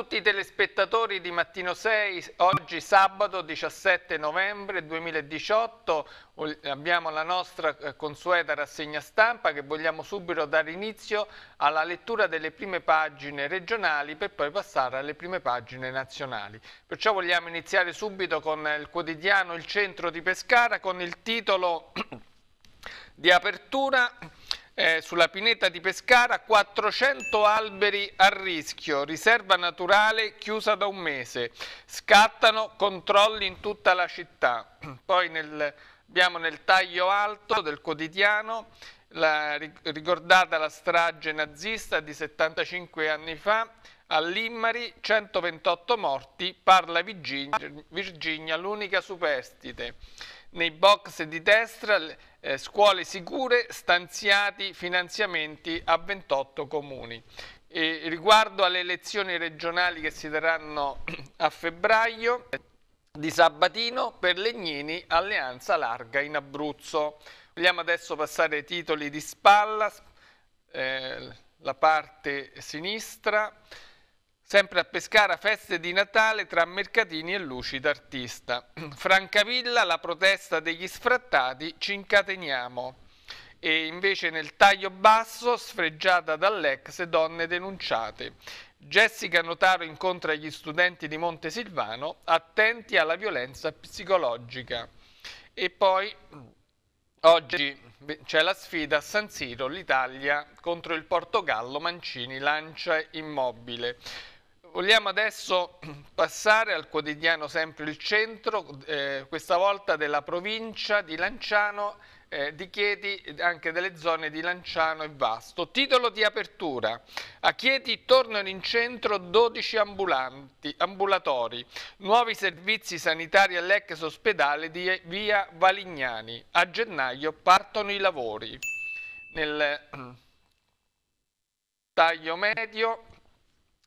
tutti i telespettatori di Mattino 6, oggi sabato 17 novembre 2018 abbiamo la nostra eh, consueta rassegna stampa che vogliamo subito dare inizio alla lettura delle prime pagine regionali per poi passare alle prime pagine nazionali. Perciò vogliamo iniziare subito con il quotidiano Il Centro di Pescara con il titolo di apertura eh, sulla pineta di Pescara 400 alberi a rischio, riserva naturale chiusa da un mese, scattano controlli in tutta la città. Poi nel, abbiamo nel taglio alto del quotidiano la, ricordata la strage nazista di 75 anni fa a Limmari, 128 morti, parla Virginia, Virginia l'unica superstite. Nei box di destra eh, scuole sicure, stanziati finanziamenti a 28 comuni. E riguardo alle elezioni regionali che si terranno a febbraio, di Sabatino per Legnini, alleanza larga in Abruzzo. Vogliamo adesso passare ai titoli di spalla, eh, la parte sinistra. Sempre a Pescara, feste di Natale tra mercatini e luci d'artista. Francavilla, la protesta degli sfrattati, ci incateniamo. E invece nel taglio basso, sfregiata dall'ex, donne denunciate. Jessica Notaro incontra gli studenti di Montesilvano, attenti alla violenza psicologica. E poi, oggi c'è la sfida a San Siro, l'Italia contro il Portogallo, Mancini lancia immobile. Vogliamo adesso passare al quotidiano sempre il centro, eh, questa volta della provincia di Lanciano, eh, di Chieti, anche delle zone di Lanciano e Vasto. Titolo di apertura. A Chieti tornano in centro 12 ambulanti, ambulatori, nuovi servizi sanitari all'ex ospedale di via Valignani. A gennaio partono i lavori. Nel taglio medio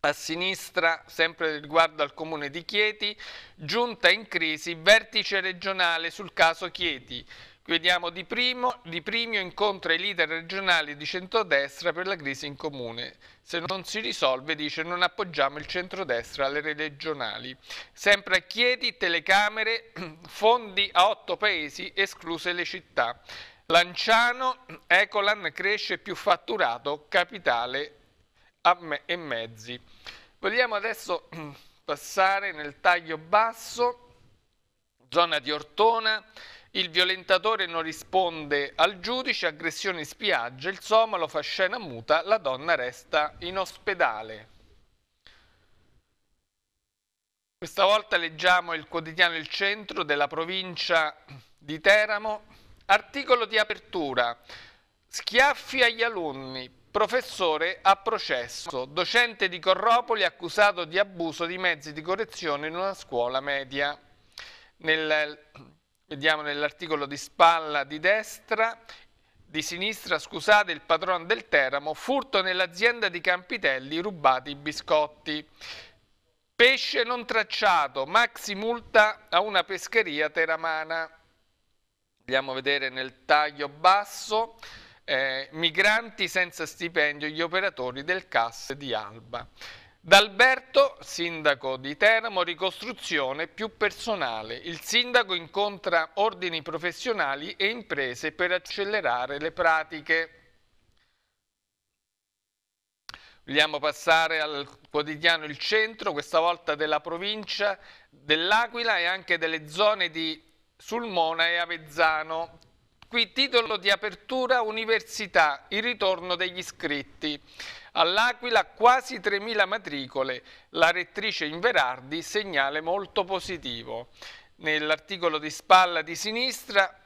a sinistra, sempre riguardo al comune di Chieti, giunta in crisi, vertice regionale sul caso Chieti. Vediamo di, primo, di Primio incontra i leader regionali di centrodestra per la crisi in comune. Se non si risolve, dice, non appoggiamo il centrodestra alle regionali. Sempre a Chieti, telecamere, fondi a otto paesi, escluse le città. Lanciano, Ecolan cresce più fatturato, capitale e mezzi. Vogliamo adesso passare nel taglio basso, zona di Ortona, il violentatore non risponde al giudice, aggressione in spiaggia, il somalo fa scena muta, la donna resta in ospedale. Questa volta leggiamo il quotidiano Il Centro della provincia di Teramo. Articolo di apertura. Schiaffi agli alunni, Professore a processo, docente di Corropoli accusato di abuso di mezzi di correzione in una scuola media. Nel, vediamo nell'articolo di spalla di destra, di sinistra, scusate, il padrone del Teramo, furto nell'azienda di Campitelli, rubati i biscotti. Pesce non tracciato, maxi multa a una pescheria teramana. Andiamo a vedere nel taglio basso eh, migranti senza stipendio gli operatori del CAS di Alba. D'Alberto, sindaco di Teramo, ricostruzione più personale. Il sindaco incontra ordini professionali e imprese per accelerare le pratiche. Vogliamo passare al quotidiano Il Centro, questa volta della provincia dell'Aquila e anche delle zone di Sulmona e Avezzano. Qui titolo di apertura Università, il ritorno degli iscritti. All'Aquila quasi 3.000 matricole, la rettrice Inverardi segnale molto positivo. Nell'articolo di spalla di sinistra,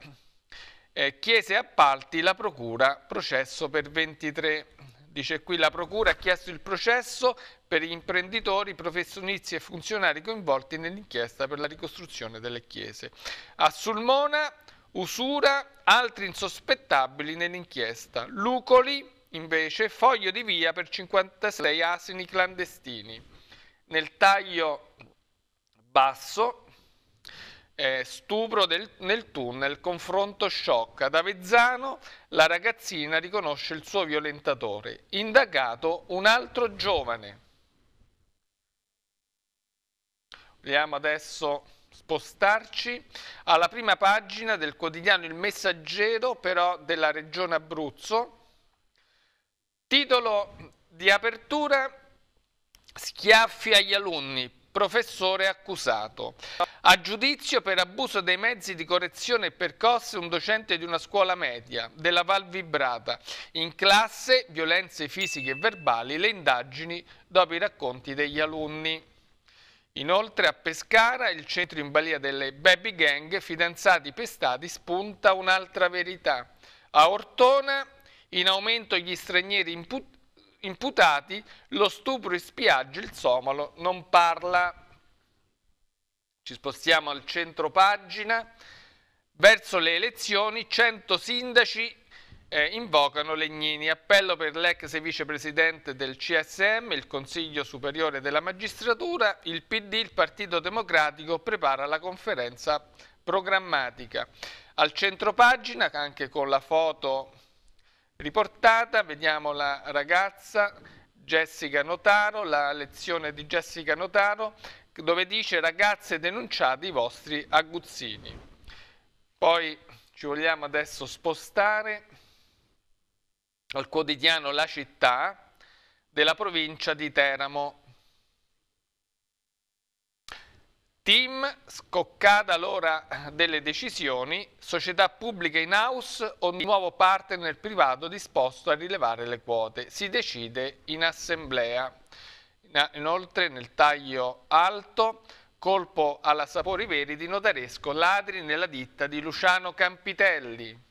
eh, chiese appalti la procura, processo per 23 Dice qui la Procura ha chiesto il processo per gli imprenditori, professionisti e funzionari coinvolti nell'inchiesta per la ricostruzione delle chiese. A Sulmona usura, altri insospettabili nell'inchiesta. Lucoli, invece, foglio di via per 56 asini clandestini. Nel taglio basso, eh, stupro del, nel tunnel, confronto sciocca. Ad Avezzano la ragazzina riconosce il suo violentatore. Indagato un altro giovane. Vediamo adesso spostarci alla prima pagina del quotidiano Il Messaggero, però della regione Abruzzo. Titolo di apertura, schiaffi agli alunni, professore accusato. A giudizio per abuso dei mezzi di correzione e percosse un docente di una scuola media della Val Vibrata. In classe, violenze fisiche e verbali, le indagini dopo i racconti degli alunni. Inoltre a Pescara, il centro in balia delle baby gang, fidanzati pestati, spunta un'altra verità. A Ortona, in aumento gli stranieri imput imputati, lo stupro e spiaggia, il somalo non parla. Ci spostiamo al centro pagina. Verso le elezioni, 100 sindaci eh, invocano Legnini, appello per l'ex vicepresidente del CSM, il Consiglio Superiore della Magistratura, il PD, il Partito Democratico, prepara la conferenza programmatica. Al centro pagina, anche con la foto riportata, vediamo la ragazza Jessica Notaro, la lezione di Jessica Notaro, dove dice ragazze denunciate i vostri aguzzini. Poi ci vogliamo adesso spostare al quotidiano La Città della provincia di Teramo. Team, scoccata l'ora delle decisioni, società pubblica in house o nuovo partner privato disposto a rilevare le quote. Si decide in assemblea. Inoltre nel taglio alto, colpo alla Sapori Veri di Notaresco, ladri nella ditta di Luciano Campitelli.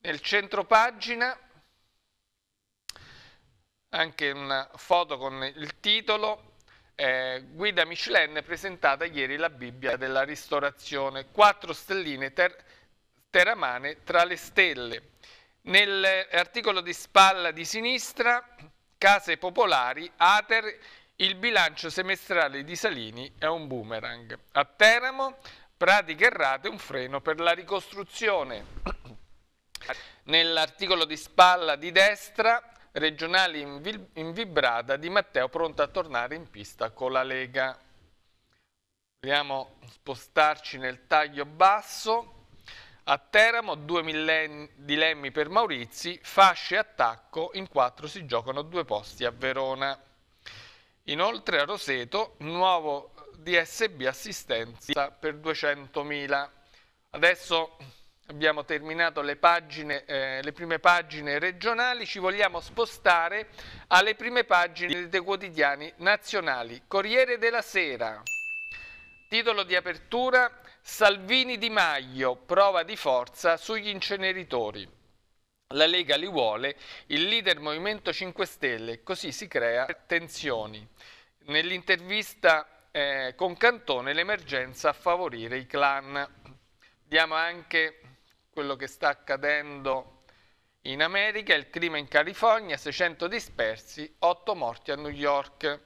Nel centro pagina anche una foto con il titolo eh, Guida Michelin presentata ieri la Bibbia della ristorazione, quattro stelline ter teramane tra le stelle. Nell'articolo di spalla di sinistra, Case Popolari, Ater, il bilancio semestrale di Salini è un boomerang. A Teramo, pratiche errate, un freno per la ricostruzione. Nell'articolo di spalla di destra, regionali in, vibrata di Matteo pronto a tornare in pista con la Lega. Vogliamo spostarci nel taglio basso. A Teramo due dilemmi per Maurizi, fasce e attacco, in quattro si giocano due posti a Verona. Inoltre a Roseto, nuovo DSB assistenza per 200.000. Adesso abbiamo terminato le, pagine, eh, le, prime pagine regionali, ci vogliamo spostare alle prime pagine dei quotidiani nazionali. Corriere della Sera, titolo di apertura Salvini Di Maio, prova di forza sugli inceneritori. La Lega li vuole, il leader Movimento 5 Stelle, così si crea tensioni. Nell'intervista eh, con Cantone l'emergenza a favorire i clan. Diamo anche quello che sta accadendo in America, il crimine in California, 600 dispersi, 8 morti a New York.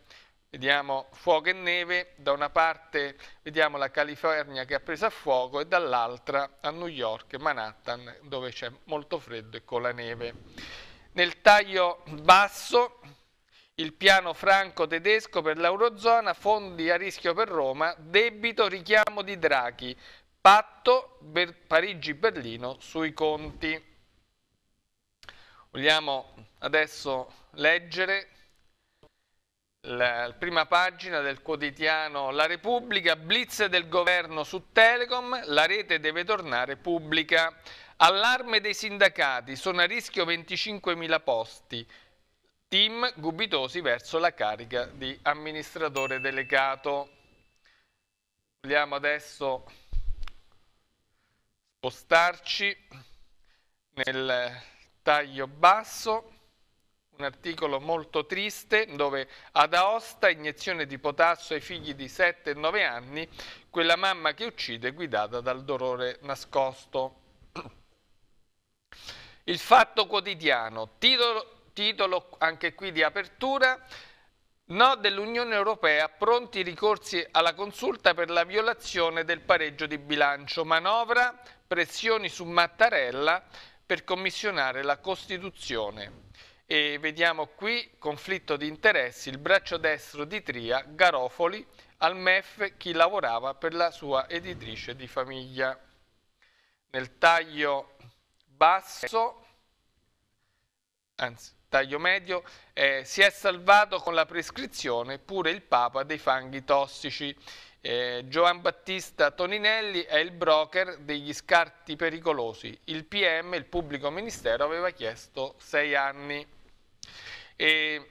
Vediamo fuoco e neve, da una parte vediamo la California che ha preso a fuoco e dall'altra a New York, Manhattan, dove c'è molto freddo e con la neve. Nel taglio basso il piano franco-tedesco per l'Eurozona, fondi a rischio per Roma, debito, richiamo di Draghi, patto per Parigi-Berlino sui conti. Vogliamo adesso leggere la prima pagina del quotidiano La Repubblica, blitz del governo su Telecom, la rete deve tornare pubblica. Allarme dei sindacati, sono a rischio 25.000 posti. Team Gubitosi verso la carica di amministratore delegato. Vogliamo adesso spostarci nel taglio basso, un articolo molto triste dove ad Aosta iniezione di potasso ai figli di 7 e 9 anni, quella mamma che uccide guidata dal dolore nascosto. Il fatto quotidiano, titolo, titolo anche qui di apertura, No dell'Unione Europea, pronti ricorsi alla consulta per la violazione del pareggio di bilancio, manovra, pressioni su Mattarella per commissionare la Costituzione. E vediamo qui conflitto di interessi, il braccio destro di Tria, Garofoli, al MEF chi lavorava per la sua editrice di famiglia. Nel taglio basso, anzi taglio medio, eh, si è salvato con la prescrizione pure il Papa dei fanghi tossici. Eh, Giovan Battista Toninelli è il broker degli scarti pericolosi. Il PM, il pubblico ministero, aveva chiesto sei anni. E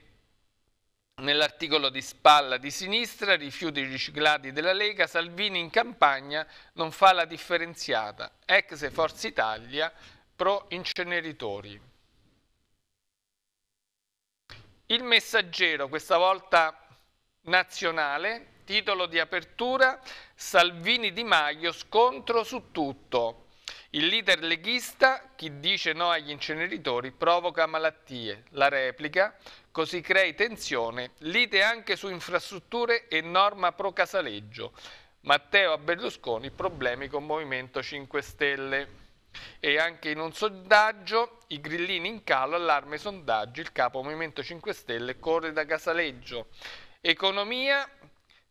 Nell'articolo di spalla di sinistra, rifiuti riciclati della Lega, Salvini in campagna non fa la differenziata. Ex Forza Italia, pro inceneritori. Il messaggero, questa volta nazionale, titolo di apertura Salvini Di Maio scontro su tutto. Il leader leghista, chi dice no agli inceneritori, provoca malattie. La replica, così crei tensione, lite anche su infrastrutture e norma pro casaleggio. Matteo a Berlusconi, problemi con Movimento 5 Stelle. E anche in un sondaggio, i grillini in calo, allarme sondaggi, il capo Movimento 5 Stelle corre da Casaleggio. Economia,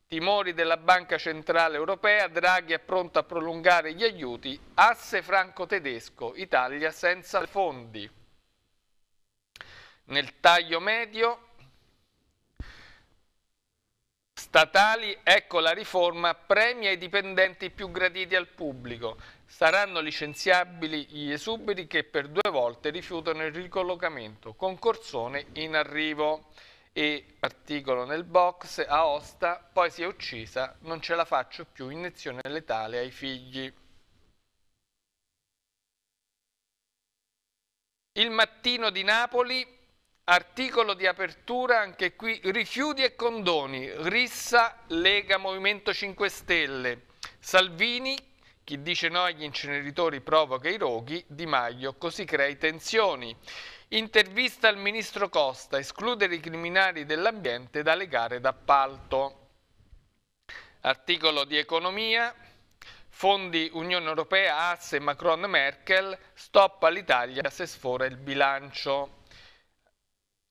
timori della Banca Centrale Europea, Draghi è pronto a prolungare gli aiuti, asse franco-tedesco, Italia senza fondi. Nel taglio medio Statali, ecco la riforma, premia i dipendenti più graditi al pubblico. Saranno licenziabili gli esuberi che per due volte rifiutano il ricollocamento. Concorsone in arrivo. E articolo nel box, Aosta, poi si è uccisa, non ce la faccio più, iniezione letale ai figli. Il mattino di Napoli Articolo di apertura, anche qui, rifiuti e condoni, rissa Lega Movimento 5 Stelle, Salvini, chi dice no agli inceneritori provoca i roghi, Di Maio, così crea i tensioni. Intervista al ministro Costa, escludere i criminali dell'ambiente dalle gare d'appalto. Articolo di economia, fondi Unione Europea, Asse, Macron, Merkel, stoppa l'Italia se sfora il bilancio.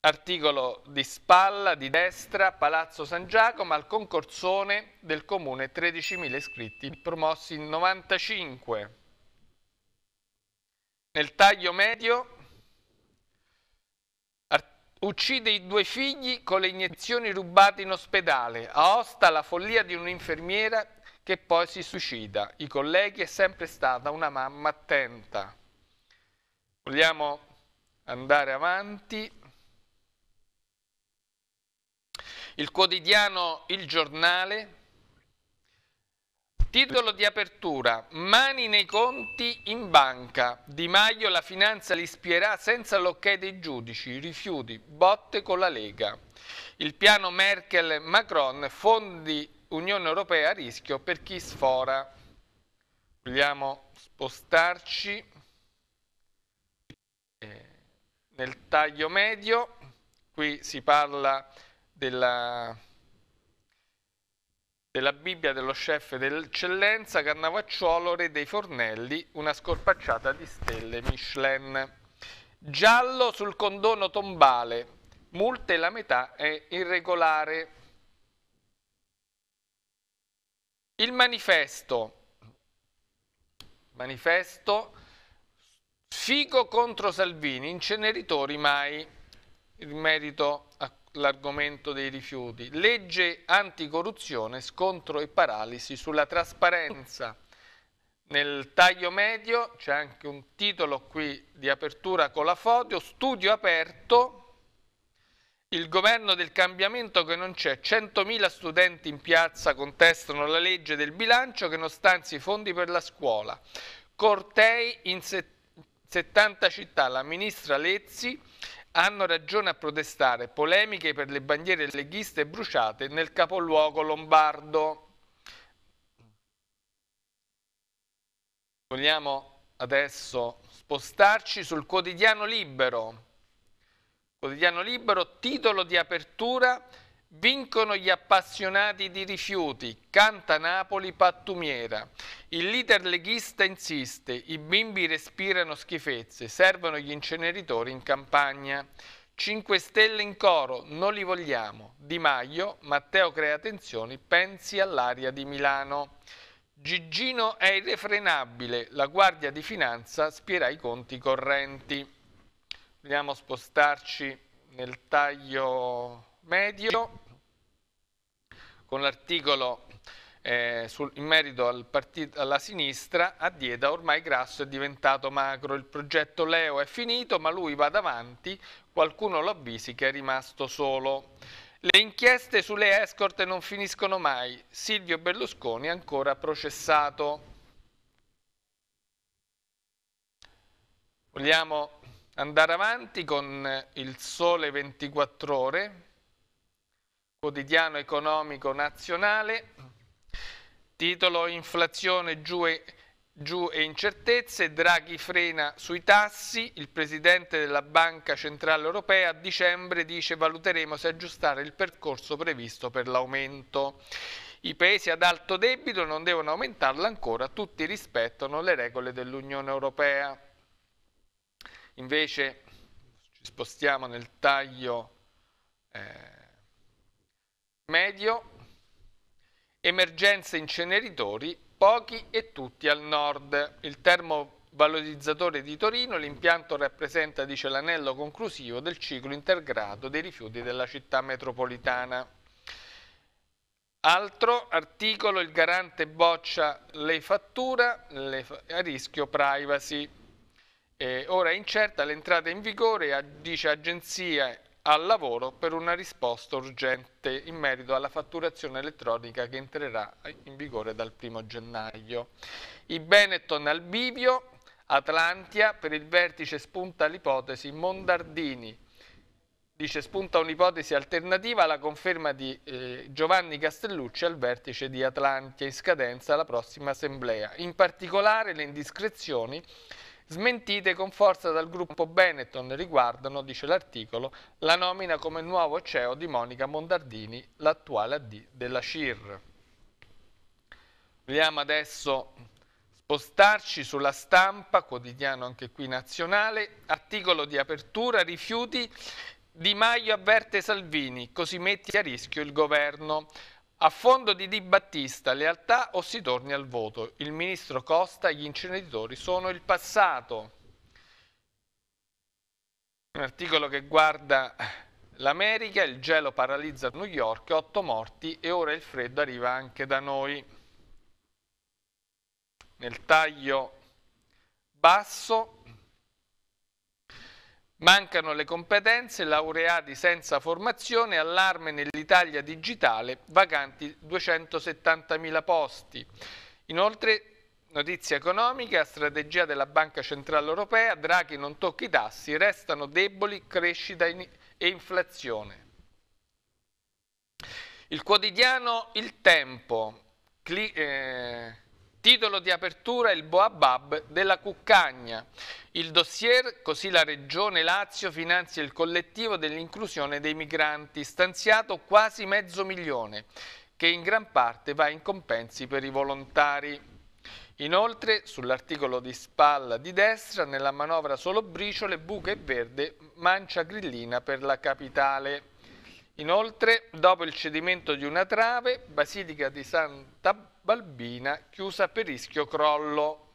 Articolo di spalla, di destra, Palazzo San Giacomo, al concorsone del comune 13.000 iscritti, promossi in 95. Nel taglio medio uccide i due figli con le iniezioni rubate in ospedale, aosta la follia di un'infermiera che poi si suicida. I colleghi è sempre stata una mamma attenta. Vogliamo andare avanti. il quotidiano Il Giornale, titolo di apertura, mani nei conti in banca, Di Maio la finanza li spierà senza l'ok dei giudici, rifiuti, botte con la Lega, il piano Merkel-Macron, fondi Unione Europea a rischio per chi sfora. Vogliamo spostarci eh, nel taglio medio, qui si parla di della, della Bibbia dello chef dell'eccellenza Cannavacciolo, re dei fornelli, una scorpacciata di stelle Michelin. Giallo sul condono tombale, multe la metà è irregolare. Il manifesto, manifesto Fico contro Salvini, inceneritori mai, in merito a l'argomento dei rifiuti. Legge anticorruzione, scontro e paralisi sulla trasparenza. Nel taglio medio c'è anche un titolo qui di apertura con la foto, studio aperto, il governo del cambiamento che non c'è, 100.000 studenti in piazza contestano la legge del bilancio che non stanzi i fondi per la scuola. Cortei in 70 città, la ministra Lezzi hanno ragione a protestare, polemiche per le bandiere leghiste bruciate nel capoluogo lombardo. Vogliamo adesso spostarci sul quotidiano libero. Quotidiano libero, titolo di apertura Vincono gli appassionati di rifiuti, canta Napoli pattumiera. Il leader leghista insiste, i bimbi respirano schifezze, servono gli inceneritori in campagna. 5 Stelle in coro, non li vogliamo. Di Maio, Matteo crea tensioni, pensi all'aria di Milano. Gigino è irrefrenabile, la Guardia di Finanza spiera i conti correnti. Vogliamo spostarci nel taglio medio, con l'articolo eh, in merito al partito, alla sinistra, a dieta ormai grasso è diventato macro, il progetto Leo è finito ma lui va davanti, qualcuno lo avvisi che è rimasto solo. Le inchieste sulle escort non finiscono mai, Silvio Berlusconi ancora processato. Vogliamo andare avanti con il sole 24 ore, quotidiano economico nazionale, titolo Inflazione giù e, giù e incertezze, Draghi frena sui tassi, il presidente della Banca Centrale Europea a dicembre dice valuteremo se aggiustare il percorso previsto per l'aumento. I paesi ad alto debito non devono aumentarlo ancora, tutti rispettano le regole dell'Unione Europea. Invece ci spostiamo nel taglio eh, medio, emergenze inceneritori, pochi e tutti al nord. Il termovalorizzatore di Torino, l'impianto rappresenta, dice l'anello conclusivo, del ciclo integrato dei rifiuti della città metropolitana. Altro articolo, il garante boccia le fatture le a rischio privacy. Eh, ora è incerta l'entrata in vigore, dice agenzia al lavoro per una risposta urgente in merito alla fatturazione elettronica che entrerà in vigore dal 1 gennaio. I Benetton al bivio, Atlantia, per il vertice spunta l'ipotesi Mondardini. Dice spunta un'ipotesi alternativa alla conferma di eh, Giovanni Castellucci al vertice di Atlantia in scadenza alla prossima assemblea. In particolare le indiscrezioni smentite con forza dal gruppo Benetton riguardano, dice l'articolo, la nomina come nuovo CEO di Monica Mondardini, l'attuale AD della CIR. Vogliamo adesso spostarci sulla stampa, quotidiano anche qui nazionale, articolo di apertura, rifiuti, Di Maio avverte Salvini, così metti a rischio il governo. A fondo di Di Battista, lealtà o si torni al voto? Il ministro Costa e gli inceneritori sono il passato. Un articolo che guarda l'America, il gelo paralizza New York, 8 morti e ora il freddo arriva anche da noi. Nel taglio basso Mancano le competenze, laureati senza formazione, allarme nell'Italia digitale, vacanti 270.000 posti. Inoltre Notizia economica, strategia della Banca Centrale Europea, Draghi non tocca i tassi, restano deboli crescita e inflazione. Il quotidiano Il Tempo, Cli eh, Titolo di apertura il Boabab della Cuccagna. Il dossier, così la Regione Lazio finanzia il collettivo dell'inclusione dei migranti, stanziato quasi mezzo milione, che in gran parte va in compensi per i volontari. Inoltre, sull'articolo di spalla di destra, nella manovra solo briciole, buca e verde, mancia grillina per la capitale. Inoltre, dopo il cedimento di una trave, Basilica di Santa Balbina chiusa per rischio crollo.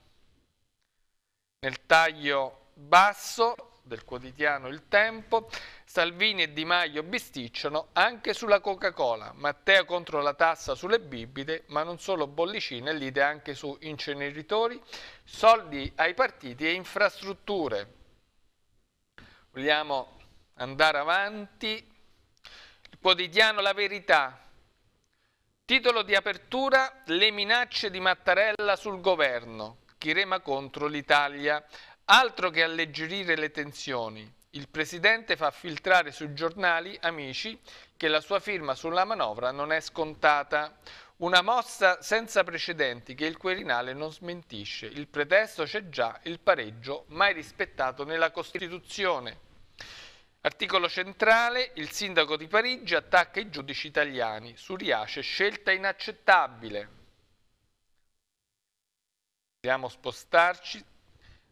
Nel taglio basso del quotidiano Il Tempo, Salvini e Di Maio bisticciano anche sulla Coca-Cola, Matteo contro la tassa sulle bibite, ma non solo bollicine, lide anche su inceneritori, soldi ai partiti e infrastrutture. Vogliamo andare avanti. Il quotidiano La Verità, Titolo di apertura Le minacce di Mattarella sul governo. Chi rema contro l'Italia. Altro che alleggerire le tensioni. Il presidente fa filtrare sui giornali, amici, che la sua firma sulla manovra non è scontata. Una mossa senza precedenti che il Quirinale non smentisce. Il pretesto c'è già, il pareggio mai rispettato nella Costituzione. Articolo centrale, il sindaco di Parigi attacca i giudici italiani, Suriace, scelta inaccettabile. Andiamo a spostarci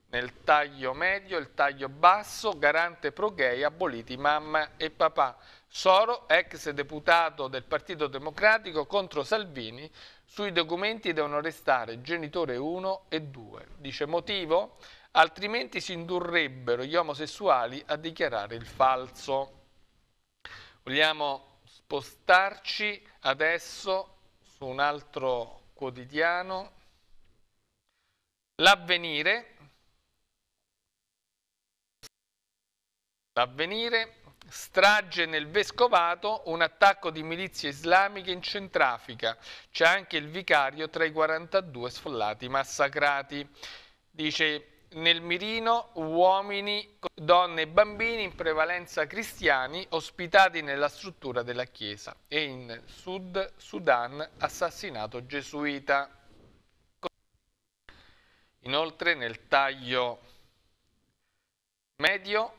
nel taglio medio, il taglio basso, garante pro gay, aboliti mamma e papà. Soro, ex deputato del Partito Democratico contro Salvini, sui documenti devono restare genitore 1 e 2. Dice motivo? altrimenti si indurrebbero gli omosessuali a dichiarare il falso. Vogliamo spostarci adesso su un altro quotidiano, l'avvenire. L'avvenire strage nel Vescovato, un attacco di milizie islamiche in Centrafrica. C'è anche il vicario tra i 42 sfollati massacrati. Dice nel mirino uomini, donne e bambini in prevalenza cristiani ospitati nella struttura della chiesa e in Sud Sudan assassinato gesuita. Inoltre nel taglio medio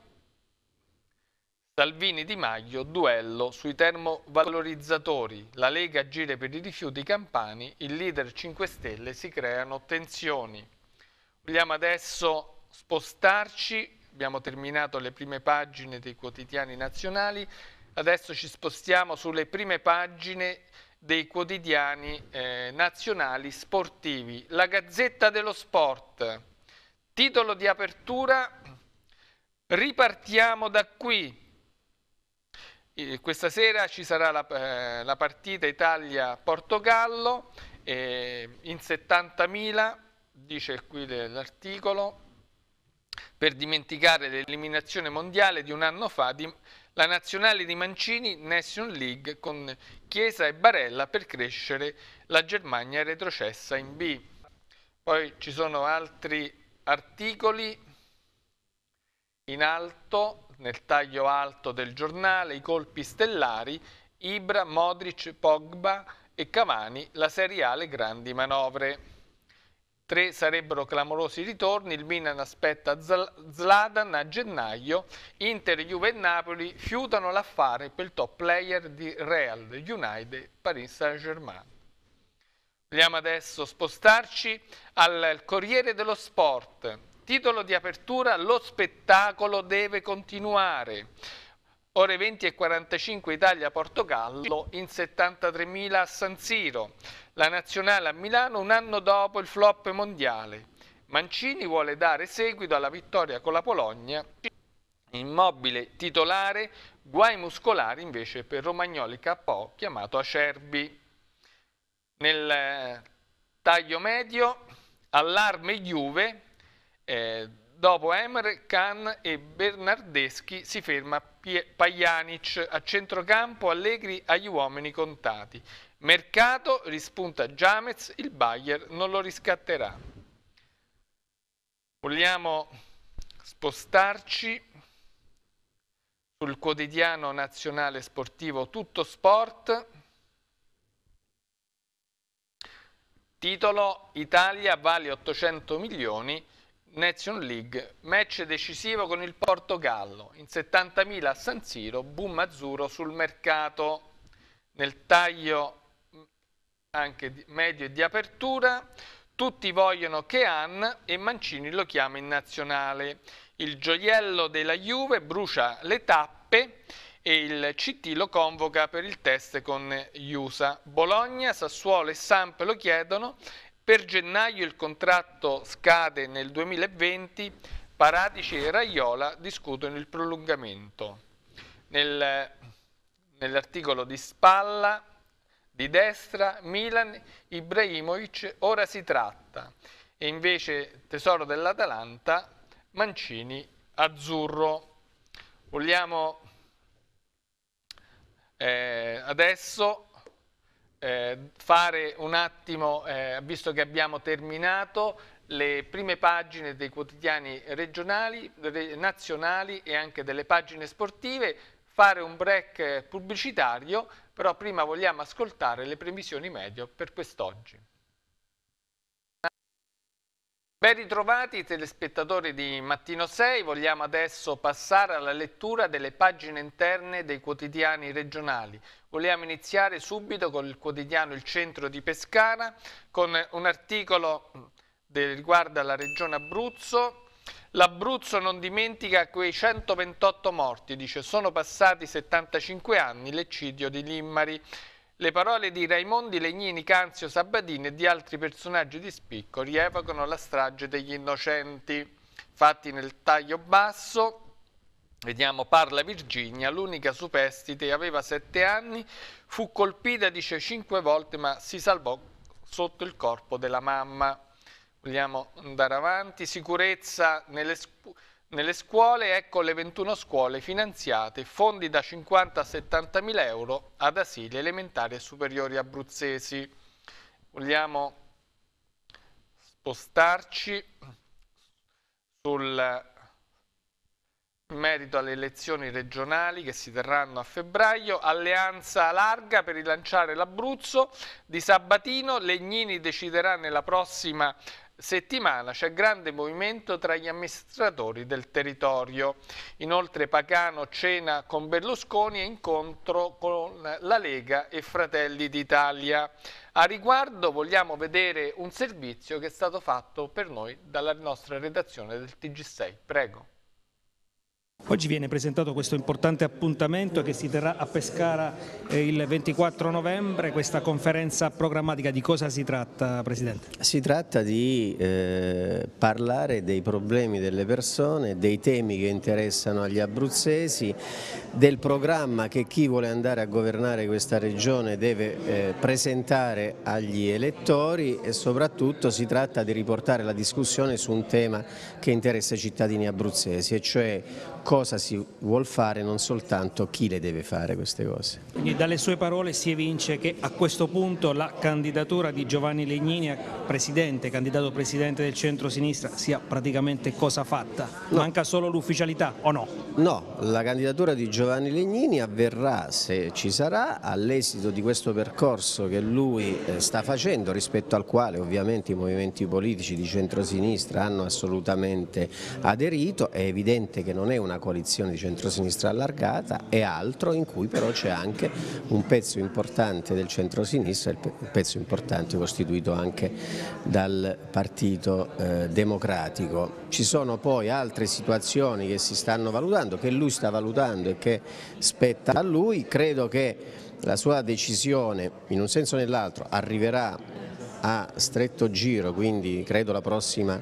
Salvini Di Maglio, duello sui termovalorizzatori, la Lega gira per i rifiuti campani, il leader 5 Stelle si creano tensioni. Vogliamo adesso spostarci, abbiamo terminato le prime pagine dei quotidiani nazionali, adesso ci spostiamo sulle prime pagine dei quotidiani eh, nazionali sportivi. La Gazzetta dello Sport, titolo di apertura, ripartiamo da qui. Eh, questa sera ci sarà la, eh, la partita Italia-Portogallo eh, in 70.000 dice qui l'articolo, per dimenticare l'eliminazione mondiale di un anno fa, di, la nazionale di Mancini, Nation League, con Chiesa e Barella per crescere, la Germania retrocessa in B. Poi ci sono altri articoli in alto, nel taglio alto del giornale, i colpi stellari, Ibra, Modric, Pogba e Cavani, la Serie A, le grandi manovre. Tre sarebbero clamorosi ritorni, il Milan aspetta Zladan a gennaio, Inter, Juve e Napoli fiutano l'affare per il top player di Real United Paris Saint-Germain. Vogliamo adesso spostarci al Corriere dello Sport. Titolo di apertura, lo spettacolo deve continuare ore 20 e 45 Italia-Portogallo in 73.000 a San Siro, la nazionale a Milano un anno dopo il flop mondiale. Mancini vuole dare seguito alla vittoria con la Polonia, immobile titolare, guai muscolari invece per Romagnoli KO chiamato Acerbi. Nel eh, taglio medio allarme Juve, eh, dopo Emre Khan e Bernardeschi si ferma Pajanic, a centrocampo Allegri agli uomini contati. Mercato rispunta Giamez, il Bayer non lo riscatterà. Vogliamo spostarci sul quotidiano nazionale sportivo Tutto Sport. Titolo Italia vale 800 milioni Nation League, match decisivo con il Portogallo, in 70.000 a San Siro, boom azzurro sul mercato, nel taglio mm, anche medio e di apertura, tutti vogliono che Han e Mancini lo chiama in nazionale. Il gioiello della Juve brucia le tappe e il CT lo convoca per il test con Iusa. Bologna, Sassuolo e Samp lo chiedono per gennaio il contratto scade nel 2020, Paradici e Raiola discutono il prolungamento. Nel, nell'articolo di Spalla, di destra, Milan, Ibrahimovic, ora si tratta. E invece tesoro dell'Atalanta, Mancini, Azzurro. Vogliamo eh, adesso eh, fare un attimo, eh, visto che abbiamo terminato, le prime pagine dei quotidiani regionali, nazionali e anche delle pagine sportive, fare un break pubblicitario, però prima vogliamo ascoltare le previsioni medio per quest'oggi. Ben ritrovati telespettatori di Mattino 6, vogliamo adesso passare alla lettura delle pagine interne dei quotidiani regionali. Vogliamo iniziare subito con il quotidiano Il Centro di Pescara, con un articolo che riguarda la regione Abruzzo. L'Abruzzo non dimentica quei 128 morti, dice sono passati 75 anni l'eccidio di Limmari. Le parole di Raimondi Legnini, Canzio Sabadini e di altri personaggi di spicco rievocano la strage degli innocenti. Fatti nel taglio basso, Vediamo, parla Virginia, l'unica superstite, aveva sette anni, fu colpita, dice, cinque volte, ma si salvò sotto il corpo della mamma. Vogliamo andare avanti. Sicurezza nelle scuole nelle scuole ecco le 21 scuole finanziate, fondi da 50 a 70 mila euro ad asili elementari e superiori abruzzesi. Vogliamo spostarci sul merito alle elezioni regionali che si terranno a febbraio, alleanza larga per rilanciare l'Abruzzo, di Sabatino, Legnini deciderà nella prossima settimana c'è grande movimento tra gli amministratori del territorio. Inoltre Pacano cena con Berlusconi e incontro con la Lega e Fratelli d'Italia. A riguardo vogliamo vedere un servizio che è stato fatto per noi dalla nostra redazione del TG6. Prego. Oggi viene presentato questo importante appuntamento che si terrà a Pescara eh, il 24 novembre, questa conferenza programmatica di cosa si tratta Presidente? Si tratta di eh, parlare dei problemi delle persone, dei temi che interessano agli abruzzesi, del programma che chi vuole andare a governare questa regione deve eh, presentare agli elettori e soprattutto si tratta di riportare la discussione su un tema che interessa i cittadini abruzzesi e cioè cosa si vuol fare, non soltanto chi le deve fare queste cose. Quindi dalle sue parole si evince che a questo punto la candidatura di Giovanni Legnini a presidente, candidato presidente del centro-sinistra, sia praticamente cosa fatta? No. Manca solo l'ufficialità o no? No, la candidatura di Giovanni Legnini avverrà, se ci sarà, all'esito di questo percorso che lui eh, sta facendo, rispetto al quale ovviamente i movimenti politici di centrosinistra hanno assolutamente aderito, è evidente che non è una una coalizione di centrosinistra allargata e altro in cui però c'è anche un pezzo importante del centrosinistra, un pezzo importante costituito anche dal Partito eh, Democratico. Ci sono poi altre situazioni che si stanno valutando, che lui sta valutando e che spetta a lui, credo che la sua decisione in un senso o nell'altro arriverà a stretto giro, quindi credo la prossima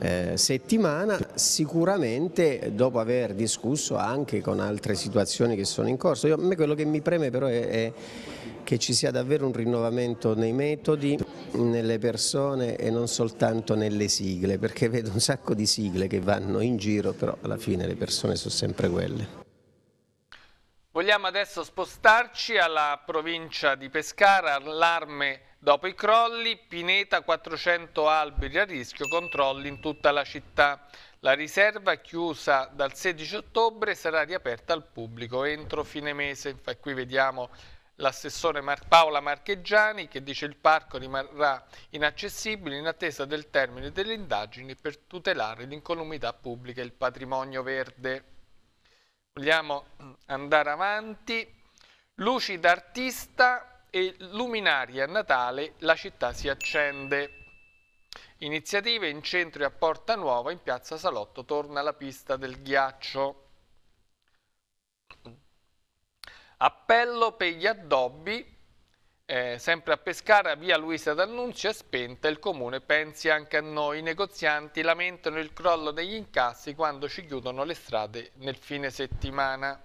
eh, settimana, sicuramente dopo aver discusso anche con altre situazioni che sono in corso. Io, a me quello che mi preme però è, è che ci sia davvero un rinnovamento nei metodi, nelle persone e non soltanto nelle sigle, perché vedo un sacco di sigle che vanno in giro, però alla fine le persone sono sempre quelle. Vogliamo adesso spostarci alla provincia di Pescara, all'arme Dopo i crolli, Pineta 400 alberi a rischio, controlli in tutta la città. La riserva chiusa dal 16 ottobre sarà riaperta al pubblico entro fine mese. Infatti qui vediamo l'assessore Mar Paola Marcheggiani che dice che il parco rimarrà inaccessibile in attesa del termine delle indagini per tutelare l'incolumità pubblica e il patrimonio verde. Vogliamo andare avanti. Luci d'artista e luminaria a Natale la città si accende. Iniziative in centro e a Porta Nuova, in piazza Salotto torna la pista del ghiaccio. Appello per gli addobbi, eh, sempre a Pescara, via Luisa D'Annunzio è spenta, il comune pensi anche a noi. I negozianti lamentano il crollo degli incassi quando ci chiudono le strade nel fine settimana.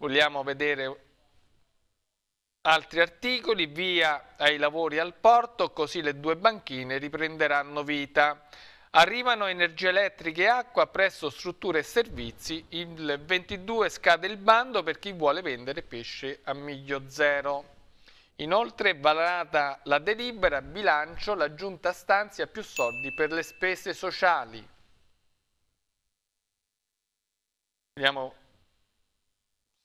vogliamo vedere altri articoli, via ai lavori al porto, così le due banchine riprenderanno vita. Arrivano energia elettrica e acqua presso strutture e servizi, il 22 scade il bando per chi vuole vendere pesce a miglio zero. Inoltre, valorata la delibera, bilancio, la Giunta stanzia più soldi per le spese sociali. Vediamo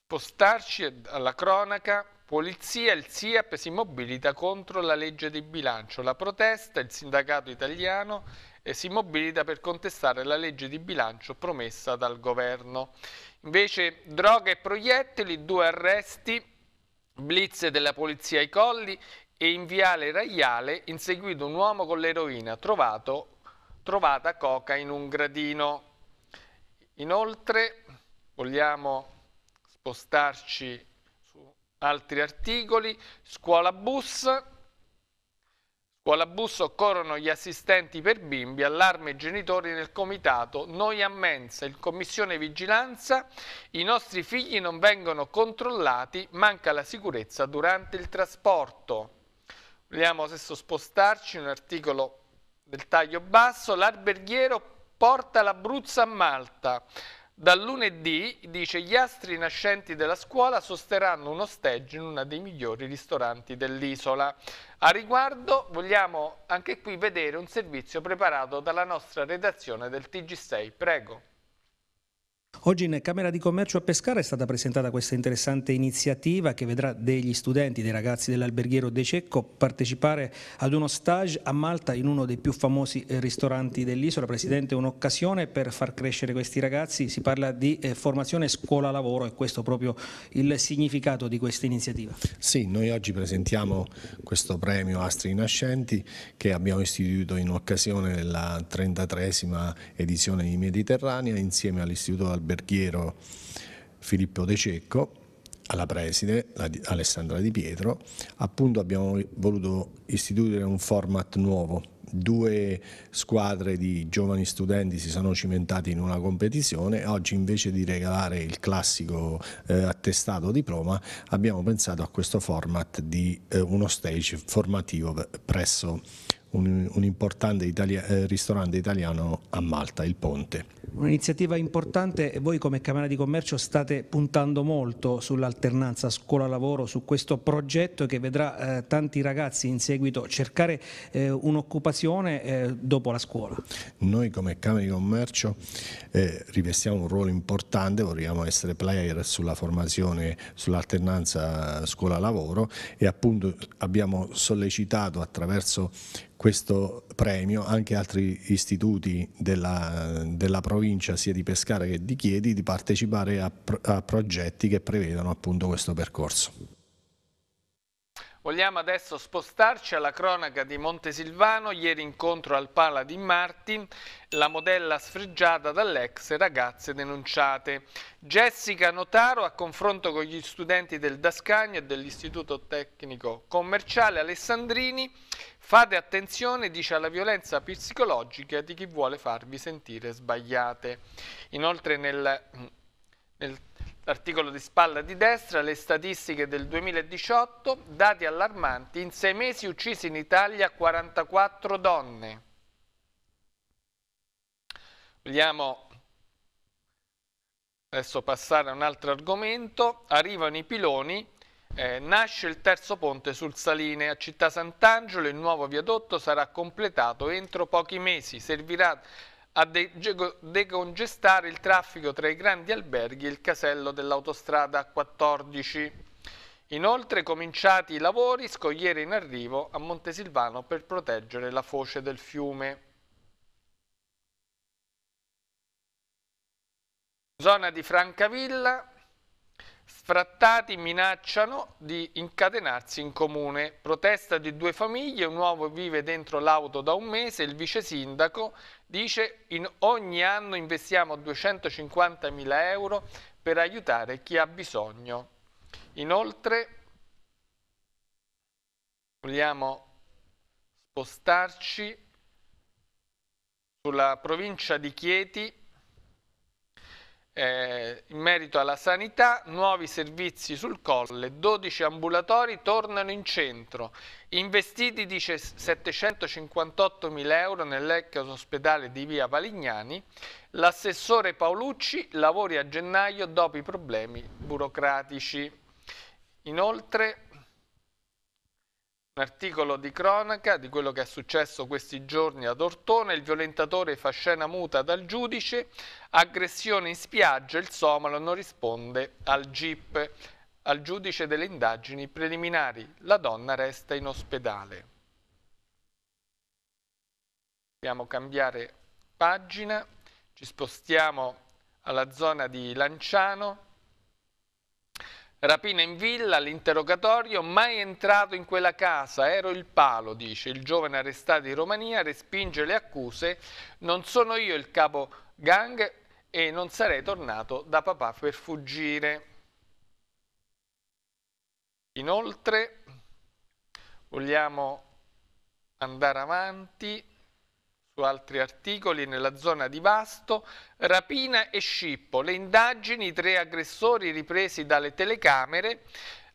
Spostarci alla cronaca, polizia il SIAP si mobilita contro la legge di bilancio, la protesta il sindacato italiano e si mobilita per contestare la legge di bilancio promessa dal governo. Invece droga e proiettili, due arresti, blitz della polizia ai colli e in viale Raiale inseguito un uomo con l'eroina, trovata coca in un gradino. Inoltre vogliamo spostarci su altri articoli, scuola bus, scuola bus occorrono gli assistenti per bimbi, allarme genitori nel comitato, noi a mensa, il commissione vigilanza, i nostri figli non vengono controllati, manca la sicurezza durante il trasporto. Vogliamo adesso spostarci un articolo del taglio basso, l'alberghiero porta l'Abruzzo a Malta, dal lunedì, dice, gli astri nascenti della scuola sosterranno uno stage in uno dei migliori ristoranti dell'isola. A riguardo vogliamo anche qui vedere un servizio preparato dalla nostra redazione del TG6. Prego. Oggi in Camera di Commercio a Pescara è stata presentata questa interessante iniziativa che vedrà degli studenti, dei ragazzi dell'alberghiero De Cecco partecipare ad uno stage a Malta in uno dei più famosi eh, ristoranti dell'isola. Presidente, un'occasione per far crescere questi ragazzi, si parla di eh, formazione scuola-lavoro e questo è proprio il significato di questa iniziativa. Sì, noi oggi presentiamo questo premio Astri Nascenti che abbiamo istituito in occasione della 33esima edizione di Mediterranea insieme all'Istituto Alberghiero alberghiero Filippo De Cecco, alla preside Alessandra Di Pietro, appunto abbiamo voluto istituire un format nuovo. Due squadre di giovani studenti si sono cimentati in una competizione, oggi invece di regalare il classico eh, attestato diploma abbiamo pensato a questo format di eh, uno stage formativo presso un, un importante italia, eh, ristorante italiano a Malta, il Ponte. Un'iniziativa importante e voi come Camera di Commercio state puntando molto sull'alternanza scuola-lavoro, su questo progetto che vedrà eh, tanti ragazzi in seguito cercare eh, un'occupazione eh, dopo la scuola. Noi come Camera di Commercio eh, rivestiamo un ruolo importante, vogliamo essere player sulla formazione, sull'alternanza scuola-lavoro e appunto abbiamo sollecitato attraverso questo premio anche altri istituti della, della, provincia sia di Pescara che di Chiedi di partecipare a, pro, a progetti che prevedano appunto questo percorso. Vogliamo adesso spostarci alla cronaca di Montesilvano, ieri incontro al Pala di Martin, la modella sfregiata dall'ex ragazze denunciate. Jessica Notaro a confronto con gli studenti del Dascagno e dell'Istituto Tecnico Commerciale Alessandrini, fate attenzione, dice, alla violenza psicologica di chi vuole farvi sentire sbagliate. Inoltre nel, nel L'articolo di spalla di destra, le statistiche del 2018, dati allarmanti, in sei mesi uccisi in Italia 44 donne. Vogliamo adesso passare a un altro argomento. Arrivano i piloni, eh, nasce il terzo ponte sul Saline. A Città Sant'Angelo il nuovo viadotto sarà completato entro pochi mesi. Servirà a decongestare il traffico tra i grandi alberghi e il casello dell'autostrada 14. Inoltre cominciati i lavori, scogliere in arrivo a Montesilvano per proteggere la foce del fiume. Zona di Francavilla, Sfrattati minacciano di incatenarsi in comune. Protesta di due famiglie, un uomo vive dentro l'auto da un mese, il vice sindaco dice in ogni anno investiamo 250.000 euro per aiutare chi ha bisogno. Inoltre vogliamo spostarci sulla provincia di Chieti eh, in merito alla sanità, nuovi servizi sul colle, 12 ambulatori tornano in centro, investiti dice 758 mila euro nell'ex ospedale di via Palignani, l'assessore Paolucci lavori a gennaio dopo i problemi burocratici. Inoltre un articolo di cronaca di quello che è successo questi giorni ad Ortone, il violentatore fa scena muta dal giudice, aggressione in spiaggia, il somalo non risponde al GIP, al giudice delle indagini preliminari, la donna resta in ospedale. Dobbiamo cambiare pagina, ci spostiamo alla zona di Lanciano, Rapina in villa, l'interrogatorio, mai entrato in quella casa, ero il palo, dice il giovane arrestato in Romania, respinge le accuse, non sono io il capo gang e non sarei tornato da papà per fuggire. Inoltre vogliamo andare avanti su altri articoli nella zona di Vasto, rapina e scippo, le indagini, tre aggressori ripresi dalle telecamere,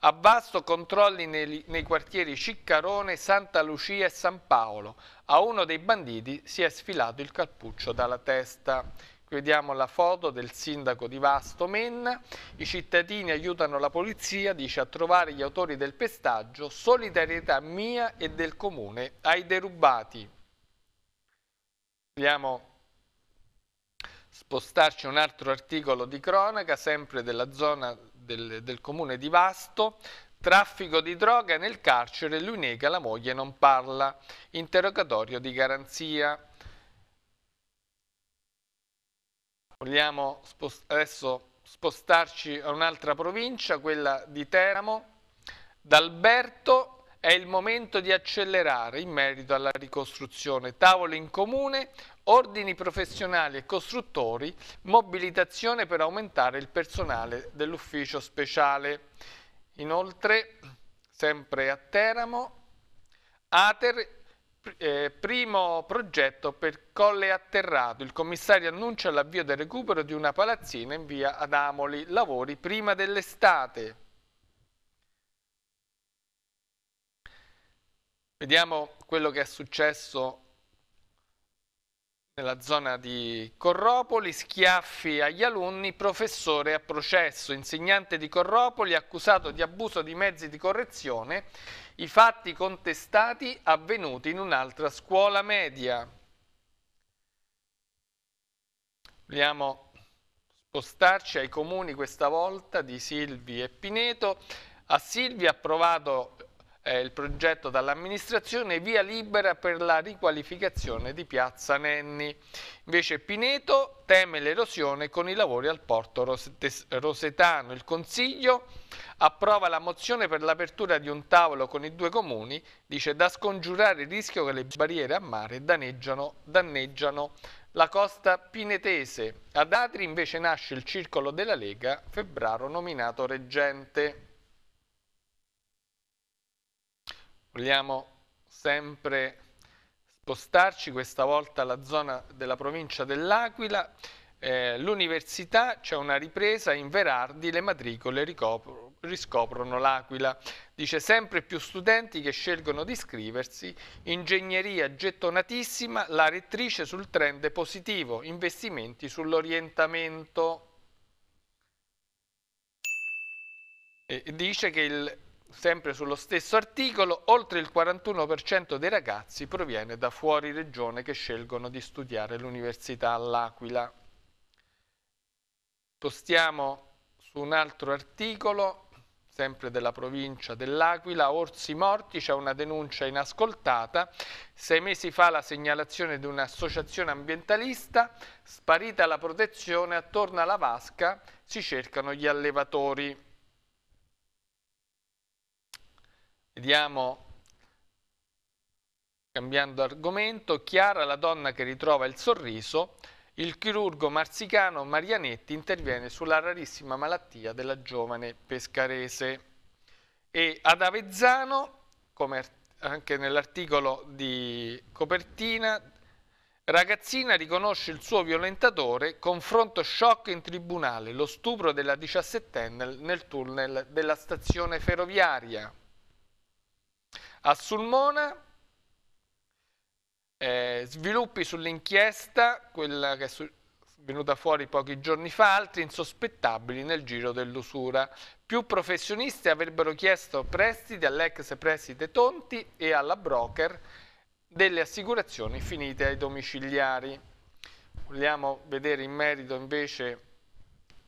a Vasto controlli nei, nei, quartieri Ciccarone, Santa Lucia e San Paolo. A uno dei banditi si è sfilato il cappuccio dalla testa. Qui Vediamo la foto del sindaco di Vasto Menna. I cittadini aiutano la polizia, dice, a trovare gli autori del pestaggio. Solidarietà mia e del comune ai derubati. Dobbiamo spostarci un altro articolo di cronaca, sempre della zona del, del comune di Vasto, Traffico di droga nel carcere, lui nega, la moglie non parla. Interrogatorio di garanzia. Vogliamo spost adesso spostarci a un'altra provincia, quella di Teramo. D'Alberto è il momento di accelerare in merito alla ricostruzione. Tavolo in comune, ordini professionali e costruttori, mobilitazione per aumentare il personale dell'ufficio speciale. Inoltre, sempre a Teramo, Ater eh, primo progetto per Colle Atterrato. Il commissario annuncia l'avvio del recupero di una palazzina in via Adamoli. Lavori prima dell'estate. Vediamo quello che è successo nella zona di Corropoli, schiaffi agli alunni, professore a processo, insegnante di Corropoli accusato di abuso di mezzi di correzione, i fatti contestati avvenuti in un'altra scuola media. Vogliamo spostarci ai comuni questa volta di Silvi e Pineto. A Silvi ha provato eh, il progetto dall'amministrazione via libera per la riqualificazione di Piazza Nenni. Invece Pineto teme l'erosione con i lavori al porto rosetano. Il Consiglio approva la mozione per l'apertura di un tavolo con i due comuni, dice da scongiurare il rischio che le barriere a mare danneggiano, danneggiano la costa pinetese. Ad Adri invece nasce il circolo della Lega, Febbraro nominato reggente. Vogliamo sempre spostarci, questa volta alla zona della provincia dell'Aquila, eh, l'università, c'è una ripresa in Verardi, le matricole ricopro, riscoprono l'Aquila. Dice sempre più studenti che scelgono di iscriversi, ingegneria gettonatissima, la rettrice sul trend positivo, investimenti sull'orientamento. dice che il Sempre sullo stesso articolo, oltre il 41% dei ragazzi proviene da fuori regione che scelgono di studiare l'università all'Aquila. Postiamo su un altro articolo, sempre della provincia dell'Aquila, Orsi Morti, c'è una denuncia inascoltata. Sei mesi fa la segnalazione di un'associazione ambientalista, sparita la protezione, attorno alla vasca si cercano gli allevatori. Vediamo, cambiando argomento, Chiara la donna che ritrova il sorriso, il chirurgo marzicano Marianetti interviene sulla rarissima malattia della giovane pescarese. E ad Avezzano, come anche nell'articolo di copertina, ragazzina riconosce il suo violentatore, confronto shock in tribunale, lo stupro della diciassettenne nel tunnel della stazione ferroviaria. A Sulmona eh, sviluppi sull'inchiesta, quella che è venuta fuori pochi giorni fa, altri insospettabili nel giro dell'usura. Più professionisti avrebbero chiesto prestiti all'ex prestite Tonti e alla broker delle assicurazioni finite ai domiciliari. Vogliamo vedere in merito invece